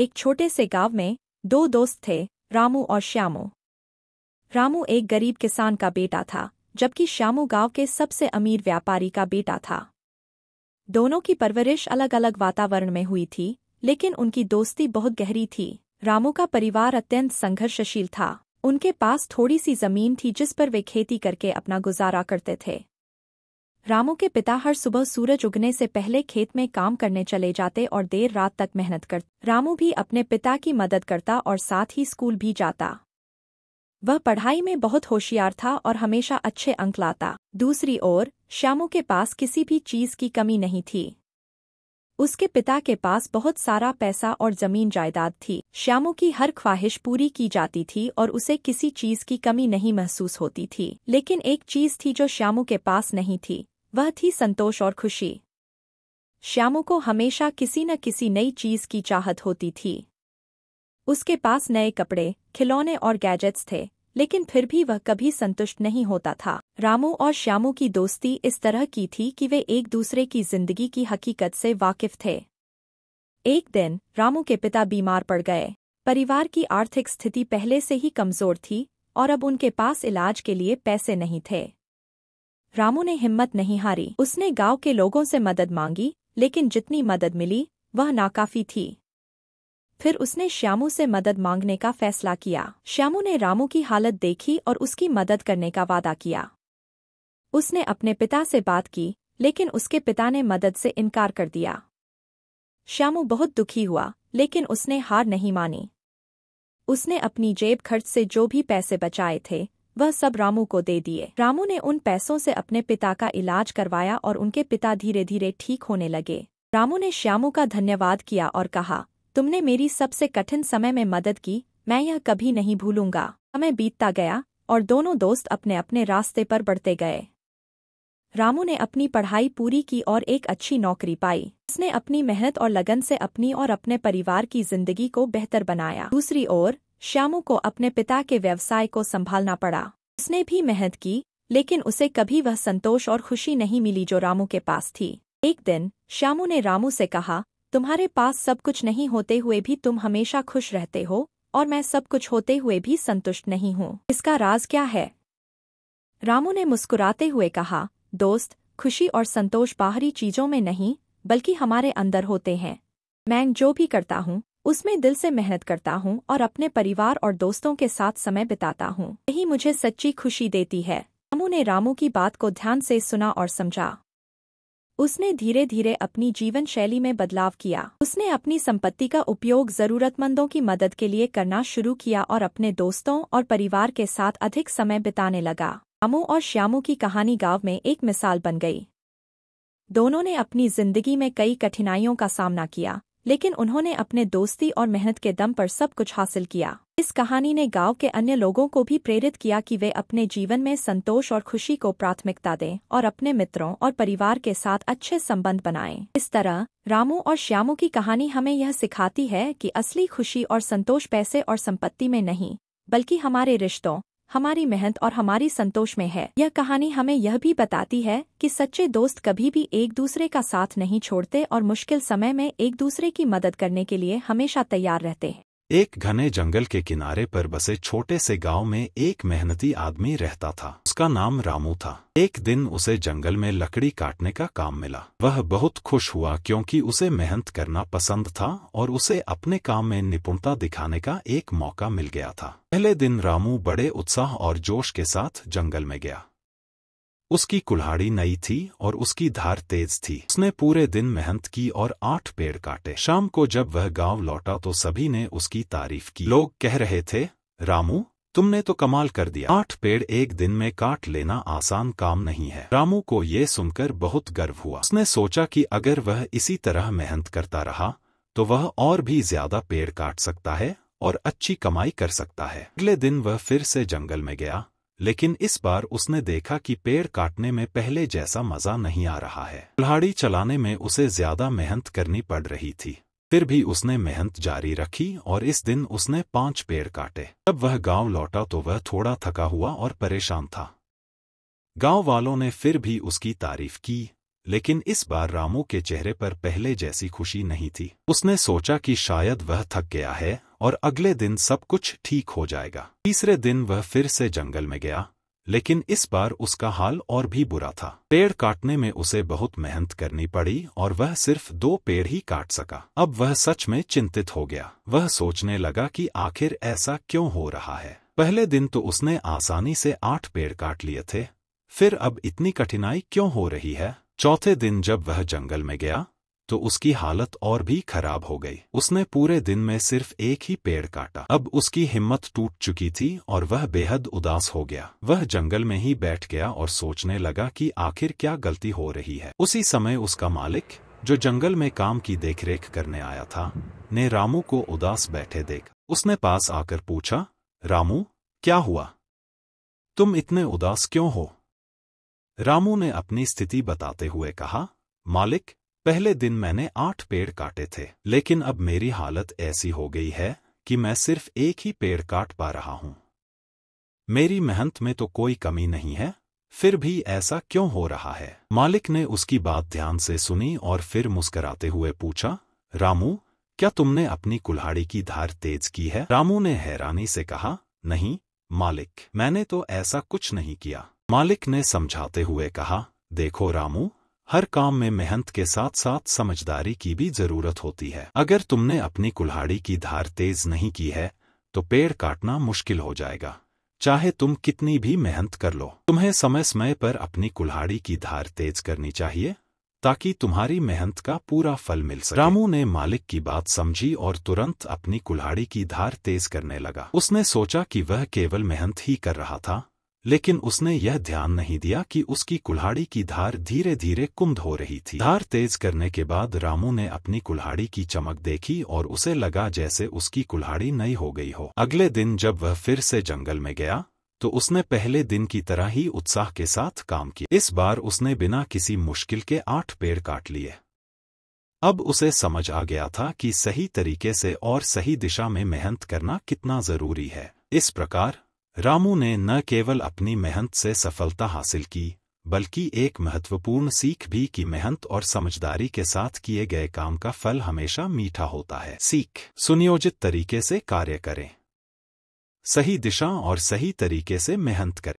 एक छोटे से गांव में दो दोस्त थे रामू और श्यामू रामू एक गरीब किसान का बेटा था जबकि श्यामू गांव के सबसे अमीर व्यापारी का बेटा था दोनों की परवरिश अलग अलग वातावरण में हुई थी लेकिन उनकी दोस्ती बहुत गहरी थी रामू का परिवार अत्यंत संघर्षशील था उनके पास थोड़ी सी जमीन थी जिस पर वे खेती करके अपना गुजारा करते थे रामू के पिता हर सुबह सूरज उगने से पहले खेत में काम करने चले जाते और देर रात तक मेहनत करते रामू भी अपने पिता की मदद करता और साथ ही स्कूल भी जाता वह पढ़ाई में बहुत होशियार था और हमेशा अच्छे अंक लाता दूसरी ओर श्यामू के पास किसी भी चीज की कमी नहीं थी उसके पिता के पास बहुत सारा पैसा और जमीन जायदाद थी श्यामू की हर ख्वाहिश पूरी की जाती थी और उसे किसी चीज की कमी नहीं महसूस होती थी लेकिन एक चीज थी जो श्यामू के पास नहीं थी वह थी संतोष और खुशी श्यामू को हमेशा किसी न किसी नई चीज की चाहत होती थी उसके पास नए कपड़े खिलौने और गैजेट्स थे लेकिन फिर भी वह कभी संतुष्ट नहीं होता था रामू और श्यामू की दोस्ती इस तरह की थी कि वे एक दूसरे की जिंदगी की हकीकत से वाकिफ थे एक दिन रामू के पिता बीमार पड़ गए परिवार की आर्थिक स्थिति पहले से ही कमजोर थी और अब उनके पास इलाज के लिए पैसे नहीं थे रामू ने हिम्मत नहीं हारी उसने गांव के लोगों से मदद मांगी लेकिन जितनी मदद मिली वह नाकाफी थी फिर उसने श्यामू से मदद मांगने का फैसला किया श्यामू ने रामू की हालत देखी और उसकी मदद करने का वादा किया उसने अपने पिता से बात की लेकिन उसके पिता ने मदद से इनकार कर दिया श्यामू बहुत दुखी हुआ लेकिन उसने हार नहीं मानी उसने अपनी जेब खर्च से जो भी पैसे बचाए थे वह सब रामू को दे दिए रामू ने उन पैसों से अपने पिता का इलाज करवाया और उनके पिता धीरे धीरे ठीक होने लगे रामू ने श्यामू का धन्यवाद किया और कहा तुमने मेरी सबसे कठिन समय में मदद की मैं यह कभी नहीं भूलूंगा समय बीतता गया और दोनों दोस्त अपने अपने रास्ते पर बढ़ते गए रामू ने अपनी पढ़ाई पूरी की और एक अच्छी नौकरी पाई उसने अपनी मेहनत और लगन से अपनी और अपने परिवार की जिंदगी को बेहतर बनाया दूसरी ओर श्यामू को अपने पिता के व्यवसाय को संभालना पड़ा उसने भी मेहनत की लेकिन उसे कभी वह संतोष और खुशी नहीं मिली जो रामू के पास थी एक दिन श्यामू ने रामू से कहा तुम्हारे पास सब कुछ नहीं होते हुए भी तुम हमेशा खुश रहते हो और मैं सब कुछ होते हुए भी संतुष्ट नहीं हूँ इसका राज क्या है रामू ने मुस्कुराते हुए कहा दोस्त खुशी और संतोष बाहरी चीज़ों में नहीं बल्कि हमारे अंदर होते हैं मैं जो भी करता हूँ उसमें दिल से मेहनत करता हूँ और अपने परिवार और दोस्तों के साथ समय बिताता हूँ यही मुझे सच्ची खुशी देती है रामू ने रामू की बात को ध्यान से सुना और समझा उसने धीरे धीरे अपनी जीवन शैली में बदलाव किया उसने अपनी संपत्ति का उपयोग जरूरतमंदों की मदद के लिए करना शुरू किया और अपने दोस्तों और परिवार के साथ अधिक समय बिताने लगा रामू और श्यामू की कहानी गांव में एक मिसाल बन गई दोनों ने अपनी जिंदगी में कई कठिनाइयों का सामना किया लेकिन उन्होंने अपने दोस्ती और मेहनत के दम पर सब कुछ हासिल किया इस कहानी ने गांव के अन्य लोगों को भी प्रेरित किया कि वे अपने जीवन में संतोष और खुशी को प्राथमिकता दें और अपने मित्रों और परिवार के साथ अच्छे संबंध बनाएं। इस तरह रामू और श्यामू की कहानी हमें यह सिखाती है कि असली खुशी और संतोष पैसे और संपत्ति में नहीं बल्कि हमारे रिश्तों हमारी मेहनत और हमारी संतोष में है यह कहानी हमें यह भी बताती है कि सच्चे दोस्त कभी भी एक दूसरे का साथ नहीं छोड़ते और मुश्किल समय में एक दूसरे की मदद करने के लिए हमेशा तैयार रहते हैं एक घने जंगल के किनारे पर बसे छोटे से गांव में एक मेहनती आदमी रहता था उसका नाम रामू था एक दिन उसे जंगल में लकड़ी काटने का काम मिला वह बहुत खुश हुआ क्योंकि उसे मेहनत करना पसंद था और उसे अपने काम में निपुणता दिखाने का एक मौका मिल गया था पहले दिन रामू बड़े उत्साह और जोश के साथ जंगल में गया उसकी कुल्हाड़ी नई थी और उसकी धार तेज थी उसने पूरे दिन मेहनत की और आठ पेड़ काटे शाम को जब वह गांव लौटा तो सभी ने उसकी तारीफ की लोग कह रहे थे रामू तुमने तो कमाल कर दिया आठ पेड़ एक दिन में काट लेना आसान काम नहीं है रामू को ये सुनकर बहुत गर्व हुआ उसने सोचा कि अगर वह इसी तरह मेहनत करता रहा तो वह और भी ज्यादा पेड़ काट सकता है और अच्छी कमाई कर सकता है अगले दिन वह फिर से जंगल में गया लेकिन इस बार उसने देखा कि पेड़ काटने में पहले जैसा मजा नहीं आ रहा है कुल्हाड़ी चलाने में उसे ज्यादा मेहनत करनी पड़ रही थी फिर भी उसने मेहनत जारी रखी और इस दिन उसने पांच पेड़ काटे जब वह गांव लौटा तो वह थोड़ा थका हुआ और परेशान था गांव वालों ने फिर भी उसकी तारीफ की लेकिन इस बार रामू के चेहरे पर पहले जैसी खुशी नहीं थी उसने सोचा कि शायद वह थक गया है और अगले दिन सब कुछ ठीक हो जाएगा तीसरे दिन वह फिर से जंगल में गया लेकिन इस बार उसका हाल और भी बुरा था पेड़ काटने में उसे बहुत मेहनत करनी पड़ी और वह सिर्फ दो पेड़ ही काट सका अब वह सच में चिंतित हो गया वह सोचने लगा कि आखिर ऐसा क्यों हो रहा है पहले दिन तो उसने आसानी से आठ पेड़ काट लिए थे फिर अब इतनी कठिनाई क्यों हो रही है चौथे दिन जब वह जंगल में गया तो उसकी हालत और भी खराब हो गई उसने पूरे दिन में सिर्फ एक ही पेड़ काटा अब उसकी हिम्मत टूट चुकी थी और वह बेहद उदास हो गया वह जंगल में ही बैठ गया और सोचने लगा कि आखिर क्या गलती हो रही है उसी समय उसका मालिक जो जंगल में काम की देखरेख करने आया था ने रामू को उदास बैठे देख उसने पास आकर पूछा रामू क्या हुआ तुम इतने उदास क्यों हो रामू ने अपनी स्थिति बताते हुए कहा मालिक पहले दिन मैंने आठ पेड़ काटे थे लेकिन अब मेरी हालत ऐसी हो गई है कि मैं सिर्फ एक ही पेड़ काट पा रहा हूं मेरी मेहनत में तो कोई कमी नहीं है फिर भी ऐसा क्यों हो रहा है मालिक ने उसकी बात ध्यान से सुनी और फिर मुस्कराते हुए पूछा रामू क्या तुमने अपनी कुल्हाड़ी की धार तेज की है रामू ने हैरानी से कहा नहीं मालिक मैंने तो ऐसा कुछ नहीं किया मालिक ने समझाते हुए कहा देखो रामू हर काम में मेहनत के साथ साथ समझदारी की भी जरूरत होती है अगर तुमने अपनी कुल्हाड़ी की धार तेज नहीं की है तो पेड़ काटना मुश्किल हो जाएगा चाहे तुम कितनी भी मेहनत कर लो तुम्हें समय समय पर अपनी कुल्हाड़ी की धार तेज करनी चाहिए ताकि तुम्हारी मेहनत का पूरा फल मिल सके रामू ने मालिक की बात समझी और तुरंत अपनी कुल्हाड़ी की धार तेज करने लगा उसने सोचा कि वह केवल मेहनत ही कर रहा था लेकिन उसने यह ध्यान नहीं दिया कि उसकी कुल्हाड़ी की धार धीरे धीरे कुंद हो रही थी धार तेज करने के बाद रामू ने अपनी कुल्हाड़ी की चमक देखी और उसे लगा जैसे उसकी कुल्हाड़ी नई हो गई हो अगले दिन जब वह फिर से जंगल में गया तो उसने पहले दिन की तरह ही उत्साह के साथ काम किया इस बार उसने बिना किसी मुश्किल के आठ पेड़ काट लिए अब उसे समझ आ गया था कि सही तरीके से और सही दिशा में मेहनत करना कितना जरूरी है इस प्रकार रामू ने न केवल अपनी मेहनत से सफलता हासिल की बल्कि एक महत्वपूर्ण सीख भी कि मेहनत और समझदारी के साथ किए गए काम का फल हमेशा मीठा होता है सीख सुनियोजित तरीके से कार्य करें सही दिशा और सही तरीके से मेहनत करें